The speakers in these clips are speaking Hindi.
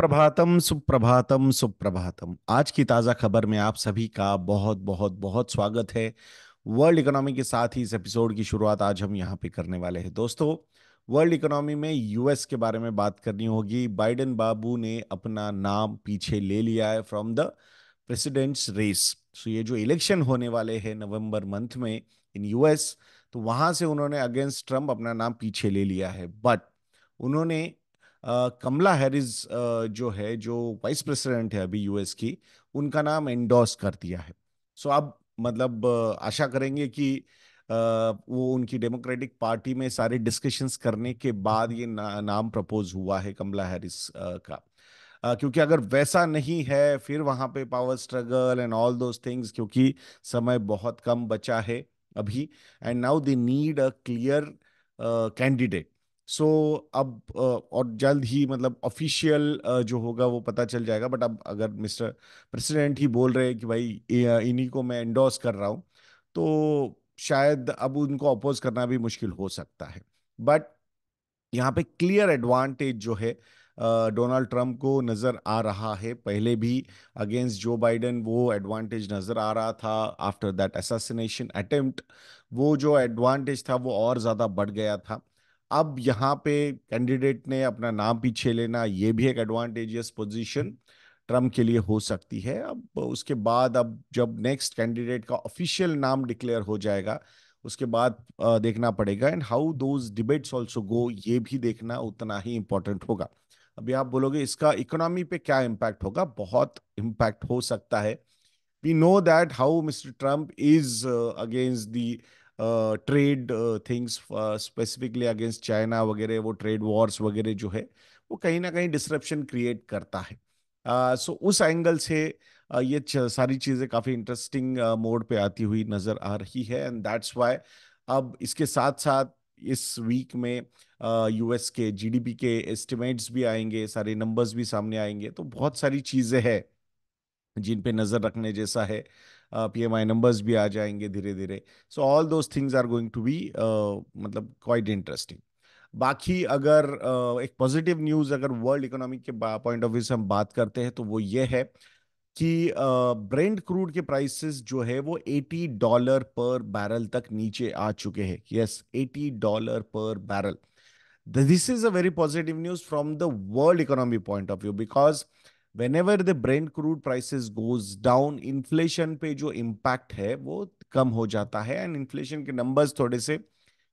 प्रभातम सुप्रभातम सुप्रभातम आज की ताज़ा खबर में आप सभी का बहुत बहुत बहुत स्वागत है वर्ल्ड इकोनॉमी के साथ ही इस एपिसोड की शुरुआत आज हम यहाँ पे करने वाले हैं दोस्तों वर्ल्ड इकोनॉमी में यूएस के बारे में बात करनी होगी बाइडेन बाबू ने अपना नाम पीछे ले लिया है from the president's race so ये जो इलेक्शन होने वाले हैं नवंबर मंथ में इन यूएस तो वहां से उन्होंने अगेंस्ट ट्रम्प अपना नाम पीछे ले लिया है बट उन्होंने कमला हैरिस जो है जो वाइस प्रेसिडेंट है अभी यूएस की उनका नाम एंडोर्स कर दिया है सो अब मतलब आशा करेंगे कि वो उनकी डेमोक्रेटिक पार्टी में सारे डिस्कशंस करने के बाद ये ना, नाम प्रपोज हुआ है कमला हैरिस का क्योंकि अगर वैसा नहीं है फिर वहाँ पे power struggle and all those things क्योंकि समय बहुत कम बचा है अभी and now they need a clear candidate so so, अब और जल्द ही मतलब ऑफिशियल जो होगा वो पता चल जाएगा बट अब अगर मिस्टर प्रेसिडेंट ही बोल रहे हैं कि भाई इन्हीं को मैं एंडोर्स कर रहा हूँ तो शायद अब उनको अपोज करना भी मुश्किल हो सकता है बट यहाँ पे क्लियर एडवांटेज जो है डोनाल्ड ट्रंप को नज़र आ रहा है पहले भी अगेंस्ट जो बाइडेन वो एडवांटेज नज़र आ रहा था आफ्टर दैट असासिनेशन अटेम्प्ट वो जो एडवांटेज था वो और ज़्यादा बढ़ गया था अब यहाँ पे कैंडिडेट ने अपना नाम पीछे लेना ये भी एक एडवांटेजियस पोजीशन ट्रम्प के लिए हो सकती है अब उसके बाद अब जब नेक्स्ट कैंडिडेट का ऑफिशियल नाम डिक्लेयर हो जाएगा उसके बाद देखना पड़ेगा and how those debates also go ये भी देखना उतना ही इम्पोर्टेंट होगा अभी आप बोलोगे इसका इकोनॉमी पे क्या इम्पैक्ट होगा बहुत इम्पैक्ट हो सकता है we know that how mister Trump is against the trade things specifically against China वगैरह वो ट्रेड वॉर्स वगैरह जो है वो कहीं ना कहीं डिस्ट्रप्शन क्रिएट करता है सो uh, so उस एंगल से uh, ये सारी चीज़ें काफ़ी इंटरेस्टिंग मोड uh, पे आती हुई नज़र आ रही है एंड दैट्स वाई अब इसके साथ साथ इस वीक में यूएस के जीडीपी के एस्टिमेट्स भी आएंगे सारे नंबर्स भी सामने आएंगे तो बहुत सारी चीज़ें हैं जिन पे नज़र रखने जैसा है पीएमआई uh, नंबर्स भी आ जाएंगे धीरे धीरे so all those things are going to be मतलब क्वाइट इंटरेस्टिंग बाकी अगर uh, एक पॉजिटिव न्यूज़ अगर वर्ल्ड इकोनॉमिक के पॉइंट ऑफ व्यू से हम बात करते हैं तो वो ये है कि ब्रेंड uh, क्रूड के प्राइसेस जो है वो 80 डॉलर पर बैरल तक नीचे आ चुके हैं यस 80 डॉलर पर barrel this is a very positive news from the world economy point of view because whenever the Brent crude prices goes down inflation पे जो इम्पैक्ट है वो कम हो जाता है एंड इन्फ्लेशन के नंबर्स थोड़े से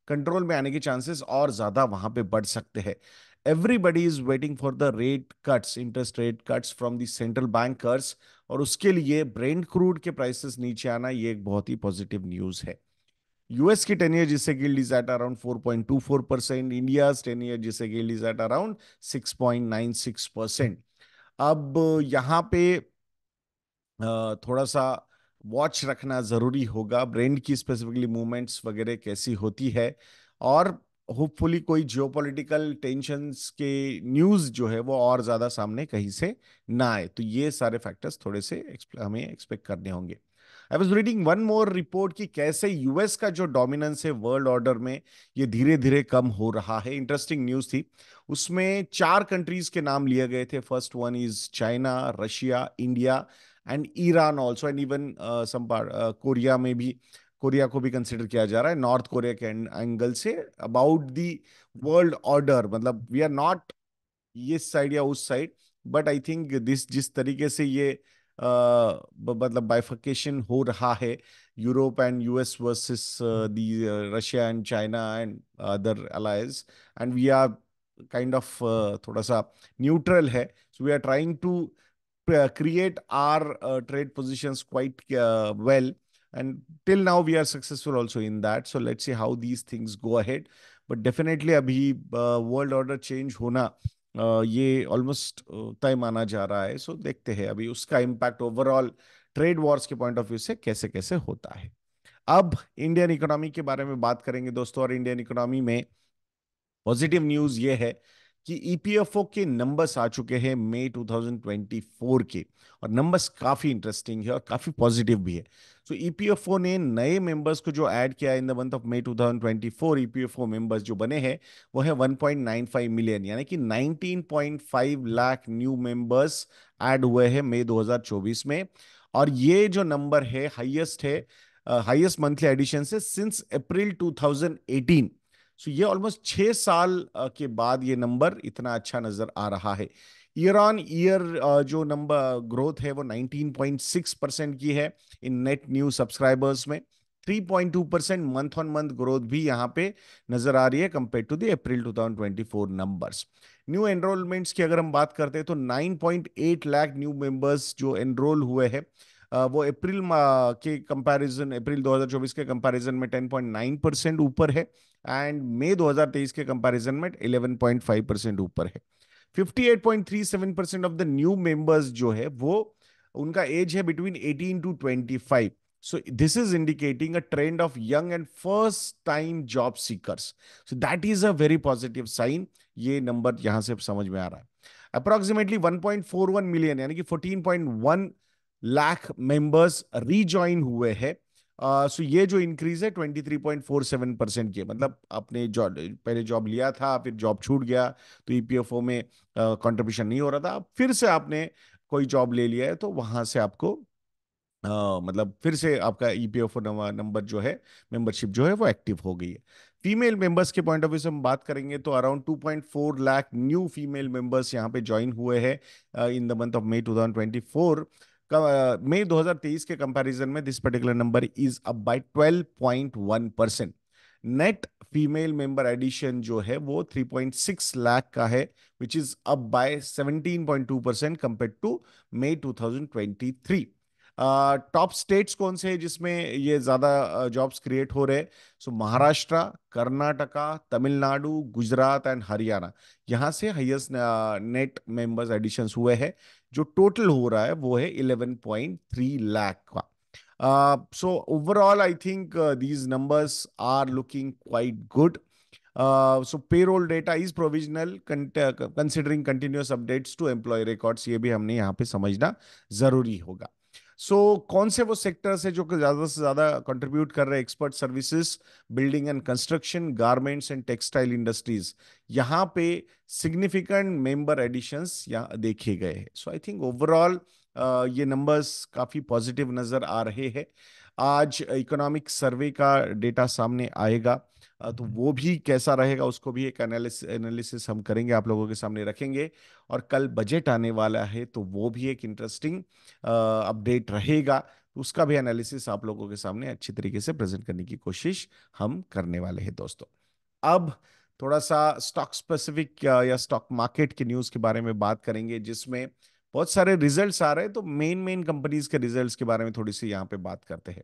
कंट्रोल में आने के चांसेस और ज्यादा वहां पे बढ़ सकते हैं everybody is waiting for the rate cuts interest rate cuts from central central bankers और उसके लिए ब्रेंड क्रूड के प्राइसेस नीचे आना ये एक बहुत ही पॉजिटिव न्यूज है यूएस की टेन ईयर जिससे gilt is at around 4.24 percent India ten year जिससे gilt is at around 6.96 percent अब यहाँ पे थोड़ा सा वॉच रखना ज़रूरी होगा ब्रेन की स्पेसिफिकली मूवमेंट्स वगैरह कैसी होती है और होपफुली कोई जियोपॉलिटिकल टेंशंस के न्यूज़ जो है वो और ज़्यादा सामने कहीं से ना आए तो ये सारे फैक्टर्स थोड़े से हमें एक्सपेक्ट करने होंगे I was reading one more report कि कैसे यूएस का जो डोमिनेंस है वर्ल्ड ऑर्डर में ये धीरे धीरे कम हो रहा है इंटरेस्टिंग न्यूज थी उसमें चार कंट्रीज के नाम लिए गए थे first one is China Russia India and Iran also and even Korea में भी कोरिया को भी कंसिडर किया जा रहा है नॉर्थ कोरिया के एंगल से अबाउट दी वर्ल्ड ऑर्डर मतलब वी आर नॉट ये साइड या उस side but I think this जिस तरीके से ये But, मतलब bifurcation हो रहा है Europe and US versus the and and China and other alliance and we are kind a थोड़ा सा न्यूट्रल है so we are trying create our trade positions quite well and till now we are successful also in that so let's see how these things go ahead but definitely abhi world order change hona ये ऑलमोस्ट तय माना जा रहा है सो देखते हैं अभी उसका इम्पैक्ट ओवरऑल ट्रेड वॉर्स के पॉइंट ऑफ व्यू से कैसे कैसे होता है अब इंडियन इकोनॉमी के बारे में बात करेंगे दोस्तों और इंडियन इकोनॉमी में पॉजिटिव न्यूज ये है कि ईपीएफओ e के नंबर्स आ चुके हैं मई 2024 के और नंबर्स काफ़ी इंटरेस्टिंग है और काफ़ी पॉजिटिव भी है सो ईपीएफओ e ने नए मेंबर्स को जो ऐड किया in the month of May 2024 EPFO members जो बने हैं वो है 1.95 मिलियन यानी कि 19.5 लाख न्यू मेंबर्स ऐड हुए हैं मई 2024 में और ये जो नंबर है हाइएस्ट है हाइएस्ट मंथली एडिशन से सिंस अप्रैल 2018 सो ये ऑलमोस्ट छह साल के बाद ये नंबर इतना अच्छा नज़र आ रहा है ईयर ऑन ईयर जो नंबर ग्रोथ है वो 19.6 परसेंट की है इन नेट न्यू सब्सक्राइबर्स में 3.2 percent month on month growth भी यहां पे नजर आ रही है compare to the April 2024 numbers new enrolments की अगर हम बात करते हैं तो 9.8 लाख न्यू मेंबर्स जो एनरोल हुए हैं वो अप्रैल के कंपैरिजन अप्रैल 2024 के कंपैरिजन में 10.9 परसेंट ऊपर है एंड मई 2023 के कंपैरिजन में 11.5 परसेंट ऊपर है 58.37 percent of the new members जो है वो उनका एज है between 18 to 25 so this is indicating a trend of young and first time job seekers. So that is a very positive sign. ये नंबर यहां से समझ में आ रहा है अप्रोक्सीमेटली 1.41 मिलियन यानी कि 14.1 लाख मेंबर्स रीजॉइन हुए हैं सो uh, so ये जो इंक्रीज है 23.47 परसेंट की मतलब आपने जॉब पहले जॉब लिया था फिर जॉब छूट गया तो ईपीएफओ e में कंट्रीब्यूशन uh, नहीं हो रहा था फिर से आपने कोई जॉब ले लिया है तो वहां से आपको Uh, मतलब फिर से आपका ईपीएफओ e नंबर जो है मेंबरशिप जो है वो एक्टिव हो गई है फीमेल मेंबर्स के पॉइंट ऑफ व्यू से हम बात करेंगे तो around 2.4 lakh new female members यहाँ पे ज्वाइन हुए हैं in the month of May 2024 May 2023 के कंपैरिजन में this particular number is up by 12.1 percent net female member addition जो है वो 3.6 लाख का है which is up by 17.2 percent compare to May 2023 top uh, states कौन से हैं जिसमें ये ज़्यादा जॉब्स क्रिएट हो रहे हैं सो महाराष्ट्र कर्नाटका तमिलनाडु गुजरात एंड हरियाणा यहां से हाईएस्ट नेट मेंबर्स एडिशंस हुए हैं जो टोटल हो रहा है वो है इलेवन पॉइंट थ्री लैख का so overall I think these numbers are looking quite good so payroll data is provisional considering continuous updates to employ records ये भी हमने यहाँ पे समझना जरूरी होगा सो so, कौन से वो सेक्टर्स है जो ज़्यादा से ज़्यादा कंट्रीब्यूट कर रहे हैं expert services building and construction garments and textile industries यहाँ पे सिग्निफिकेंट मेंबर एडिशंस यहाँ देखे गए हैं सो आई थिंक ओवरऑल ये नंबर्स काफ़ी पॉजिटिव नज़र आ रहे हैं आज इकोनॉमिक सर्वे का डेटा सामने आएगा तो वो भी कैसा रहेगा उसको भी एक एनालिसिस हम करेंगे आप लोगों के सामने रखेंगे और कल बजट आने वाला है तो वो भी एक इंटरेस्टिंग अपडेट रहेगा उसका भी एनालिसिस आप लोगों के सामने अच्छी तरीके से प्रेजेंट करने की कोशिश हम करने वाले हैं दोस्तों अब थोड़ा सा स्टॉक स्पेसिफिक या स्टॉक मार्केट के न्यूज़ के बारे में बात करेंगे जिसमें बहुत सारे रिजल्ट्स आ रहे हैं तो मेन मेन कंपनीज के रिजल्ट्स के बारे में थोड़ी सी यहाँ पे बात करते हैं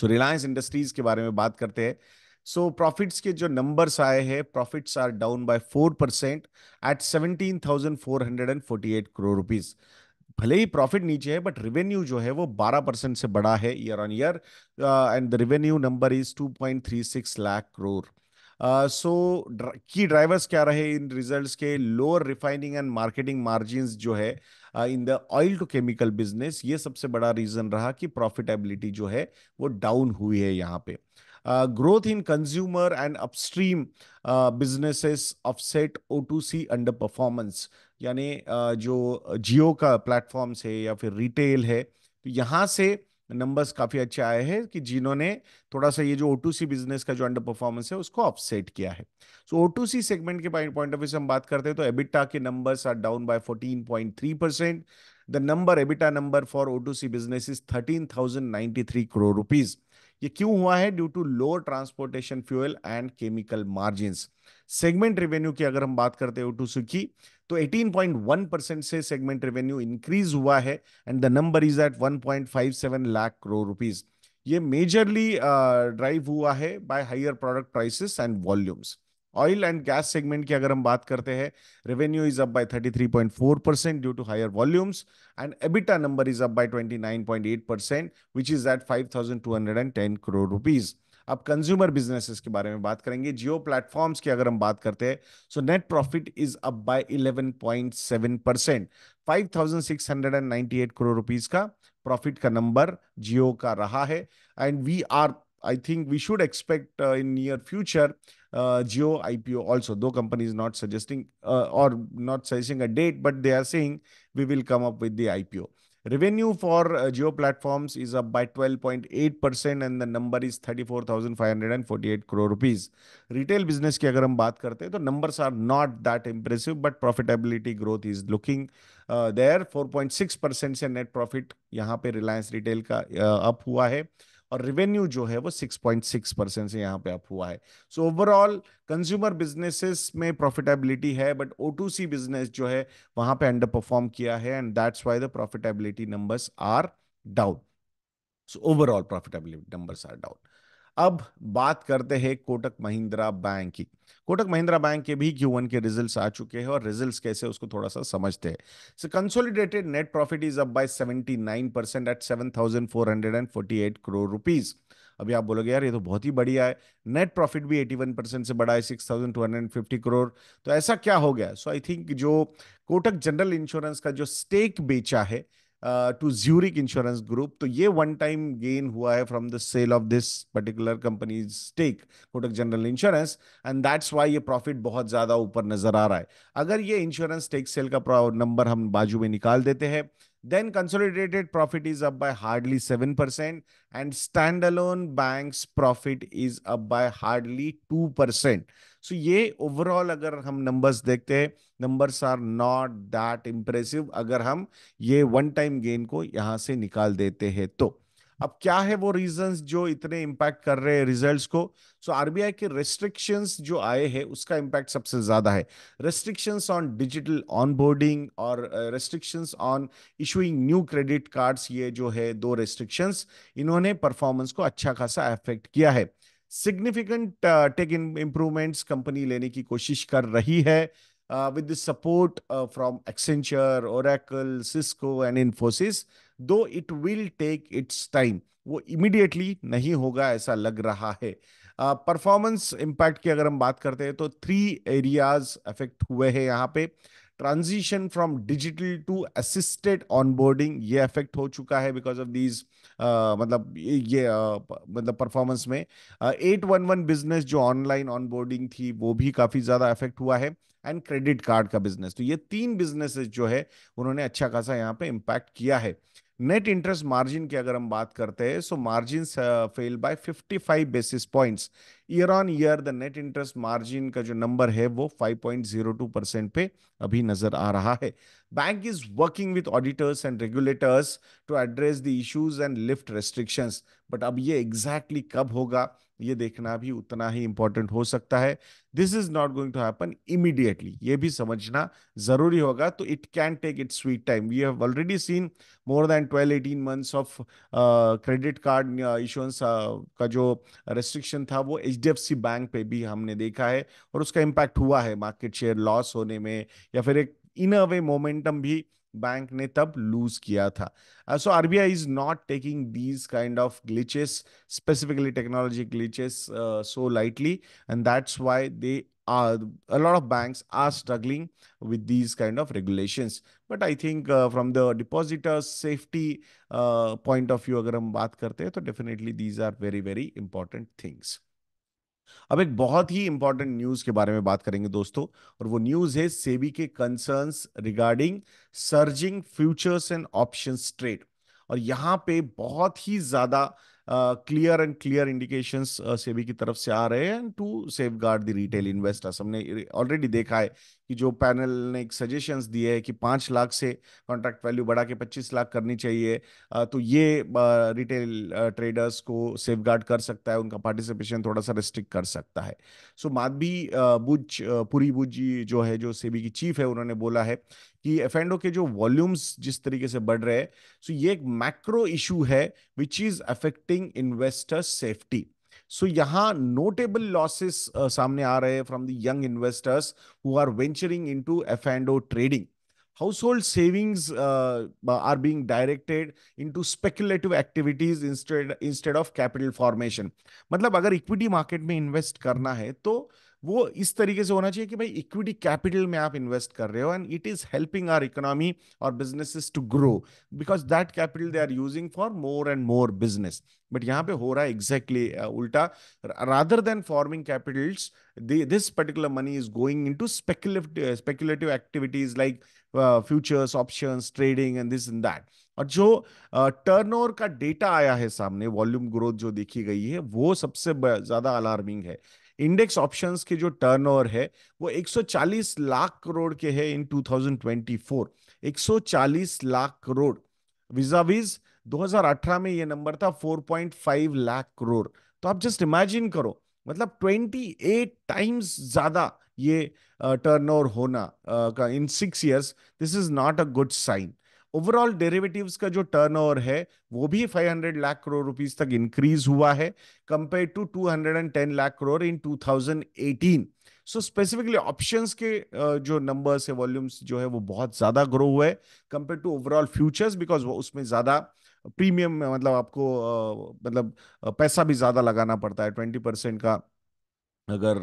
सो रिलायंस इंडस्ट्रीज के बारे में बात करते हैं सो so, प्रॉफिट्स के जो नंबर्स आए हैं profits are down by four percent at seventeen thousand four hundred and forty eight crore rupees भले ही प्रॉफिट नीचे है बट रेवेन्यू जो है वो 12 परसेंट से बड़ा है year on year and the revenue number is 2.36 lakh crore so key drivers क्या रहे इन रिजल्ट्स के lower refining and marketing margin जो है in the oil to chemical business ये सबसे बड़ा रीजन रहा कि प्रॉफिटेबिलिटी जो है वो डाउन हुई है यहाँ पे Uh, growth in consumer and upstream uh, businesses offset O2C underperformance यानी uh, जो जियो का प्लेटफॉर्म्स है या फिर रिटेल है तो यहाँ से नंबर्स काफ़ी अच्छे आए हैं कि जिन्होंने थोड़ा सा ये जो O2C बिजनेस का जो अंडर परफॉर्मेंस है उसको ऑफसेट किया है सो so, O2C सेगमेंट के पॉइंट ऑफ व्यू से हम बात करते हैं तो एबिटा के numbers are down by 14.3 percent the number EBITDA number for O to C business is thirteen thousand ninety three crore rupees ये क्यों हुआ है due to lower transportation fuel and chemical margin segment revenue की अगर हम बात करते हैं टू सुखी तो 18.1 परसेंट से सेगमेंट रेवेन्यू इंक्रीज हुआ है and the number is at 1.57 lakh crore rupees ये मेजरली ड्राइव uh, हुआ है by higher product prices and volumes oil and gas segment की अगर हम बात करते हैं revenue is up by 33.4 percent due to higher volumes and EBITDA number is up by 29.8 percent which is at 5,210 crore rupees अब कंज्यूमर बिजनेसेस के बारे में बात करेंगे जियो प्लेटफॉर्म्स की अगर हम बात करते हैं so net profit is up by 11.7 percent five crore rupees का प्रॉफिट का नंबर जियो का रहा है and we are I think we should expect uh, in near future uh, Geo IPO also. Though company is not suggesting uh, or not suggesting a date, but they are saying we will come up with the IPO. Revenue for uh, Geo platforms is up by 12.8% and the number is 34,548 crore rupees. Retail business की अगर हम बात करते हैं तो numbers are not that impressive but profitability growth is looking uh, there 4.6% से net profit यहाँ पे Reliance Retail का uh, up हुआ है. और रेवेन्यू जो है वो 6.6 परसेंट से यहाँ पे अप हुआ है सो ओवरऑल कंज्यूमर बिजनेसेस में प्रॉफिटेबिलिटी है but O to C business जो है वहां पे अंडर परफॉर्म किया है and that's why the profitability numbers are down so overall profitability numbers are down अब बात करते हैं कोटक महिंद्रा बैंक की कोटक महिंद्रा बैंक के भी क्यू के रिजल्ट्स आ चुके हैं और रिजल्ट्स कैसे उसको थोड़ा सा समझते हैं consolidated net profit is up by 79 percent at 7448 crore rupees अभी आप बोलोगे यार ये तो बहुत ही बढ़िया है नेट प्रॉफिट भी 81 परसेंट से बढ़ा है 6250 करोड़ तो ऐसा क्या हो गया सो आई थिंक जो कोटक जनरल इंश्योरेंस का जो स्टेक बेचा है टू ज्यूरिक इंश्योरेंस ग्रुप तो ये वन टाइम गेन हुआ है from the sale of this particular company stake Kotak general insurance and that's why ये प्रॉफिट बहुत ज़्यादा ऊपर नजर आ रहा है अगर ये इंश्योरेंस स्टेक सेल का नंबर हम बाजू में निकाल देते हैं Then consolidated profit is up by hardly 7%, and standalone bank's profit is up by hardly 2%. so, ye overall agar hum numbers dekhte हैं numbers are not that impressive अगर हम ये वन टाइम गेन को यहाँ से निकाल देते हैं तो अब क्या है वो रीजंस जो इतने इम्पैक्ट कर रहे हैं रिजल्ट्स को सो आरबीआई के रेस्ट्रिक्शंस जो आए हैं उसका इम्पैक्ट सबसे ज्यादा है रेस्ट्रिक्शंस ऑन डिजिटल ऑनबोर्डिंग और restrictions on issuing new credit cards ये जो है दो रेस्ट्रिक्शंस इन्होंने परफॉर्मेंस को अच्छा खासा अफेक्ट किया है सिग्निफिकेंट टेक इंप्रूवमेंट कंपनी लेने की कोशिश कर रही है with support from Accenture Oracle Cisco and Infosys though it will take its time वो इमिडिएटली नहीं होगा ऐसा लग रहा है परफॉर्मेंस इंपैक्ट की अगर हम बात करते हैं तो थ्री एरियाज अफेक्ट हुए हैं यहाँ पे transition from digital to assisted onboarding ये अफेक्ट हो चुका है बिकॉज ऑफ दीज मतलब ये uh, मतलब परफॉर्मेंस में एट वन वन बिजनेस जो ऑनलाइन ऑनबोर्डिंग थी वो भी काफ़ी ज़्यादा अफेक्ट हुआ है एंड क्रेडिट कार्ड का बिजनेस तो ये तीन बिजनेसेस जो है उन्होंने अच्छा खासा यहाँ पे इम्पैक्ट किया है नेट इंटरेस्ट मार्जिन की अगर हम बात करते हैं so margin fell by 55 basis points year on year the net interest margin का जो नंबर है वो 5.02 परसेंट पे अभी नजर आ रहा है bank is working with auditors and regulators to address the issues and lift restrictions but अब ये एग्जैक्टली exactly कब होगा ये देखना भी उतना ही इंपॉर्टेंट हो सकता है this is not going to happen immediately ये भी समझना जरूरी होगा तो it can take it sweet time we have already seen more than 12 18 months of credit card issuance का जो रेस्ट्रिक्शन था वो एच एचडीएफसी बैंक पे भी हमने देखा है और उसका इम्पैक्ट हुआ है मार्केट शेयर लॉस होने में या फिर एक इन अवे मोमेंटम भी बैंक ने तब लूज किया था सो RBI is not taking these kind of glitches specifically technology glitches so lightly and that's why they are a of banks are struggling with these kind of regulation but I think from the depositors safety point of view अगर हम बात करते हैं तो definitely these are very very important things अब एक बहुत ही इंपॉर्टेंट न्यूज के बारे में बात करेंगे दोस्तों और वो न्यूज है सेबी के concerns regarding surging futures and option trade और यहाँ पे बहुत ही ज्यादा clear and clear indication SEBI की तरफ से आ रहे हैं to safeguard the retail investors हमने ऑलरेडी देखा है कि जो पैनल ने एक सजेशंस दिए है कि पांच लाख से कॉन्ट्रैक्ट वैल्यू बढ़ा के पच्चीस लाख करनी चाहिए तो ये रिटेल ट्रेडर्स को सेफ कर सकता है उनका पार्टिसिपेशन थोड़ा सा रिस्ट्रिक्ट कर सकता है सो माधवी बुज पुरी बुज जो है जो सेबी की चीफ है उन्होंने बोला है कि एफ के जो वॉल्यूम्स जिस तरीके से बढ़ रहे हैं सो ये एक मैक्रो इशू है which is affecting investors safety so यहां नोटेबल लॉसेस सामने आ रहे हैं from young investors who are venturing to F and O trading household savings are being directed into speculative activities instead instead of capital formation मतलब अगर इक्विटी मार्केट में इन्वेस्ट करना है तो वो इस तरीके से होना चाहिए कि भाई इक्विटी कैपिटल में आप इन्वेस्ट कर रहे हो and it is helping our economy और businesses to grow because that capital they are using for more and more business but यहाँ पे हो रहा है एग्जैक्टली exactly, उल्टा rather than forming capitals this particular money is going into speculative speculative activities like futures option trading and this and that और जो टर्न uh, का डेटा आया है सामने वॉल्यूम ग्रोथ जो देखी गई है वो सबसे ज्यादा अलार्मिंग है इंडेक्स ऑप्शंस के जो टर्नओवर है वो 140 लाख करोड़ के है इन 2024 140 लाख करोड़ विजाविज 2018 में ये नंबर था 4.5 लाख करोड़ तो आप जस्ट इमेजिन करो मतलब 28 टाइम्स ज्यादा ये टर्नओवर होना का in six years this is not a good sign overall derivatives का जो टर्नओवर है वो भी 500 लाख करोड़ रुपीज तक इंक्रीज हुआ है compare to 210 lakh crore in 2018 so specifically options के जो नंबर्स है वॉल्यूम्स जो है वो बहुत ज्यादा ग्रो हुए compare to overall futures because उसमें ज्यादा प्रीमियम मतलब आपको मतलब पैसा भी ज्यादा लगाना पड़ता है ट्वेंटी परसेंट का अगर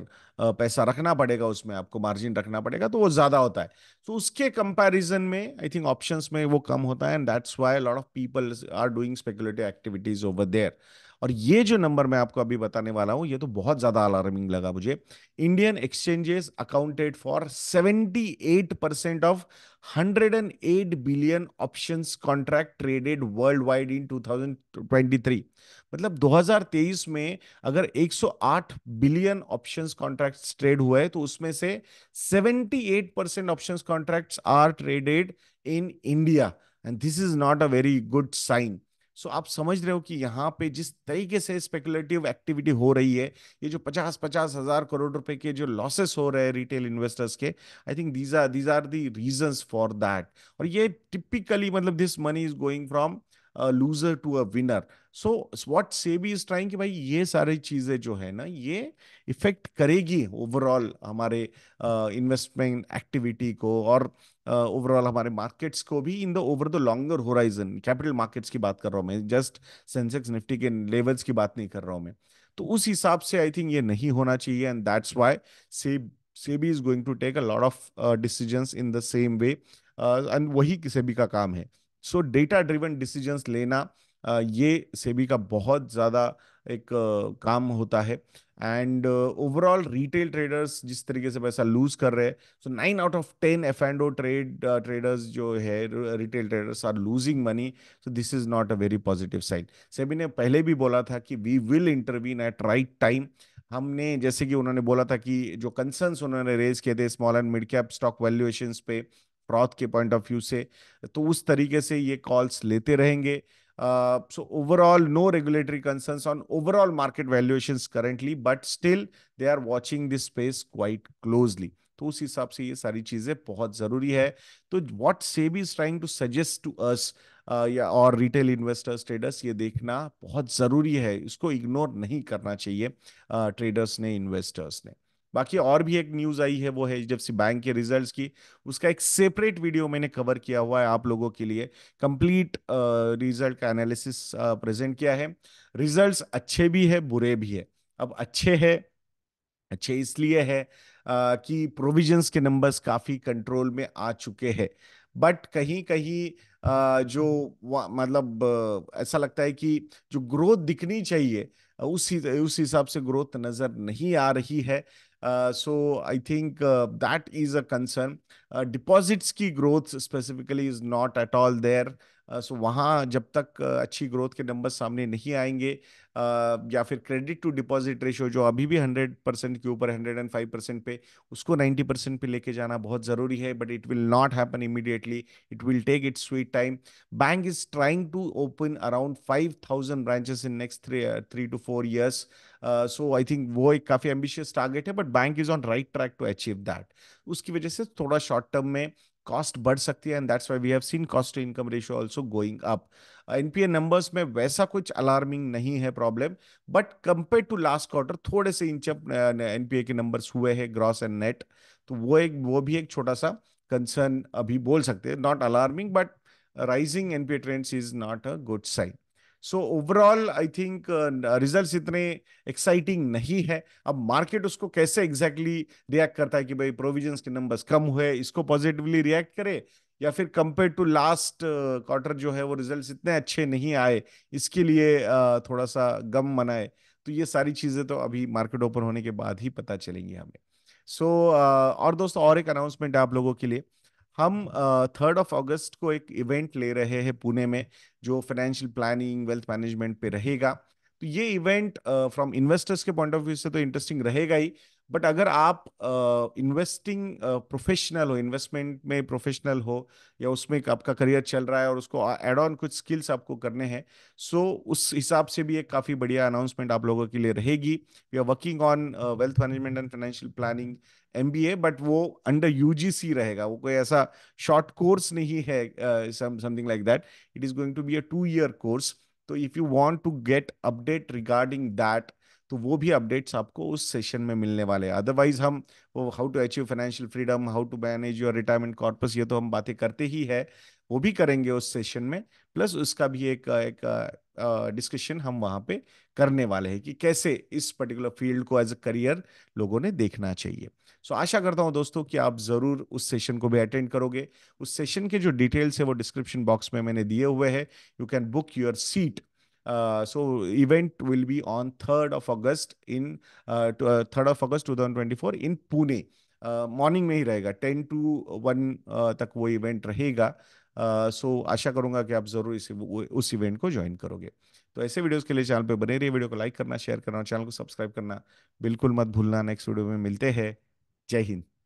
पैसा रखना पड़ेगा उसमें आपको मार्जिन रखना पड़ेगा तो वो ज़्यादा होता है तो उसके कंपैरिजन में आई थिंक ऑप्शंस में वो कम होता है and that's why lot of people are doing speculative activities over there और ये जो नंबर मैं आपको अभी बताने वाला हूँ ये तो बहुत ज़्यादा अलार्मिंग लगा मुझे Indian exchanges accounted for 78 percent of 108 billion options contract traded worldwide in 2023 मतलब 2023 में अगर 108 बिलियन ऑप्शंस कॉन्ट्रैक्ट्स ट्रेड हुए तो उसमें से 78 percent option contract are traded in India and this is not a very good sign so आप समझ रहे हो कि यहाँ पे जिस तरीके से स्पेकुलेटिव एक्टिविटी हो रही है ये जो पचास पचास हजार करोड़ रुपए के जो लॉसेस हो रहे हैं रिटेल इन्वेस्टर्स के I think these are these are the reason for that और ये टिपिकली मतलब this money is going from loser to a winner so what SEBI is trying कि भाई ये सारी चीजें जो है ना ये इफेक्ट करेगी ओवरऑल हमारे इन्वेस्टमेंट uh, एक्टिविटी को और ओवरऑल uh, हमारे मार्केट्स को भी in the over the longer horizon capital markets की बात कर रहा हूँ मैं जस्ट सेंसेक्स निफ्टी के लेवल्स की बात नहीं कर रहा हूँ मैं तो उस हिसाब से आई थिंक ये नहीं होना चाहिए and that's why say SEBI is going to take a lot of decisions in the same way and वही सेबी का काम है सो डेटा ड्रिवन डिसीजंस लेना ये सेबी का बहुत ज़्यादा एक काम होता है एंड ओवरऑल रिटेल ट्रेडर्स जिस तरीके से पैसा लूज कर रहे हैं so nine out of ten F and O trade traders जो है retail traders are losing money so this is not a very positive sign SEBI ने पहले भी बोला था कि we will intervene at right time हमने जैसे कि उन्होंने बोला था कि जो कंसर्न्स उन्होंने रेज किए थे small and mid cap stock valuations पे प्रॉथ के पॉइंट ऑफ व्यू से तो उस तरीके से ये कॉल्स लेते रहेंगे so overall no regulatory concerns on overall market valuation currently but still they are watching this space quite closely तो उस हिसाब से ये सारी चीजें बहुत जरूरी है तो से SEBI is trying to suggest to us या और रिटेल इन्वेस्टर्स ट्रेडर्स ये देखना बहुत जरूरी है इसको इग्नोर नहीं करना चाहिए ट्रेडर्स ने इन्वेस्टर्स ने बाकी और भी एक न्यूज आई है वो है एच बैंक के रिजल्ट्स की उसका एक सेपरेट वीडियो मैंने कवर किया हुआ है आप लोगों के लिए कंप्लीट रिजल्ट का एनालिसिस प्रेजेंट किया है रिजल्ट्स अच्छे भी है बुरे भी है अब अच्छे है अच्छे इसलिए है आ, कि प्रोविजंस के नंबर्स काफी कंट्रोल में आ चुके हैं बट कहीं कहीं आ, जो मतलब ऐसा लगता है कि जो ग्रोथ दिखनी चाहिए उसी उस हिसाब से ग्रोथ नज़र नहीं आ रही है Uh, so I think uh, that is a concern. Uh, deposits key growth specifically is not at all there. सो वहाँ जब तक अच्छी ग्रोथ के नंबर सामने नहीं आएंगे या फिर क्रेडिट टू डिपॉजिट रेशियो जो अभी भी हंड्रेड परसेंट के ऊपर हंड्रेड एंड फाइव परसेंट पे उसको नाइन्टी परसेंट पे लेके जाना बहुत ज़रूरी है but it will not happen immediately it will take its sweet time bank is trying to open around five thousand branches in next three three two four years so I think वो एक काफ़ी एम्बिशियस टारगेट है but bank is on right track to achieve that उसकी वजह से थोड़ा शॉर्ट टर्म में कॉस्ट बढ़ सकती है and that's why we have seen cost to income ratio also going up NPA numbers में वैसा कुछ अलार्मिंग नहीं है problem but compare to last quarter थोड़े से इंच अप एनपीए के नंबर्स हुए हैं ग्रॉस एंड नेट तो वो एक वो भी एक छोटा सा कंसर्न अभी बोल सकते हैं not alarming but rising NPA trends is not a good sign so overall I think results इतने एक्साइटिंग नहीं है अब मार्केट उसको कैसे एग्जैक्टली exactly रिएक्ट करता है कि भाई प्रोविजन के नंबर्स कम हुए इसको पॉजिटिवली रिएक्ट करे या फिर कंपेयर टू लास्ट क्वार्टर जो है वो रिजल्ट्स इतने अच्छे नहीं आए इसके लिए uh, थोड़ा सा गम मनाए तो ये सारी चीज़ें तो अभी मार्केट ओपन होने के बाद ही पता चलेंगी हमें सो so, uh, और दोस्तों और एक अनाउंसमेंट है आप लोगों के लिए हम थर्ड ऑफ अगस्त को एक इवेंट ले रहे हैं पुणे में जो फाइनेंशियल प्लानिंग वेल्थ मैनेजमेंट पे रहेगा तो ये इवेंट फ्रॉम इन्वेस्टर्स के पॉइंट ऑफ व्यू से तो इंटरेस्टिंग रहेगा ही बट अगर आप इन्वेस्टिंग प्रोफेशनल हो इन्वेस्टमेंट में प्रोफेशनल हो या उसमें आपका करियर चल रहा है और उसको एड ऑन कुछ स्किल्स आपको करने हैं सो so, उस हिसाब से भी एक काफ़ी बढ़िया अनाउंसमेंट आप लोगों के लिए रहेगी we are working on wealth management and financial planning um but वो अंडर यू रहेगा वो कोई ऐसा शॉर्ट कोर्स नहीं है something like that it is going to be a two year course तो if you want to get update regarding that तो वो भी अपडेट्स आपको उस सेशन में मिलने वाले हैं अदरवाइज हम वो how to achieve financial freedom how to manage your retirement corpus ये तो हम बातें करते ही है वो भी करेंगे उस सेशन में प्लस उसका भी एक एक डिस्कशन हम वहाँ पे करने वाले हैं कि कैसे इस पर्टिकुलर फील्ड को एज अ करियर लोगों ने देखना चाहिए सो so, आशा करता हूँ दोस्तों कि आप ज़रूर उस सेशन को भी अटेंड करोगे उस सेशन के जो डिटेल्स है वो डिस्क्रिप्शन बॉक्स में मैंने दिए हुए हैं you can book your seat so uh, so event will be on 3rd of August in uh, to, uh, 3rd of August 2024 in Pune. Morning uh, में ही रहेगा टेन टू वन तक वो इवेंट रहेगा सो uh, आशा करूंगा कि आप जरूर इस उस इवेंट को ज्वाइन करोगे तो ऐसे वीडियोस के लिए चैनल पे बने रहिए वीडियो को लाइक करना शेयर करना चैनल को सब्सक्राइब करना बिल्कुल मत भूलना नेक्स्ट वीडियो में मिलते हैं जय हिंद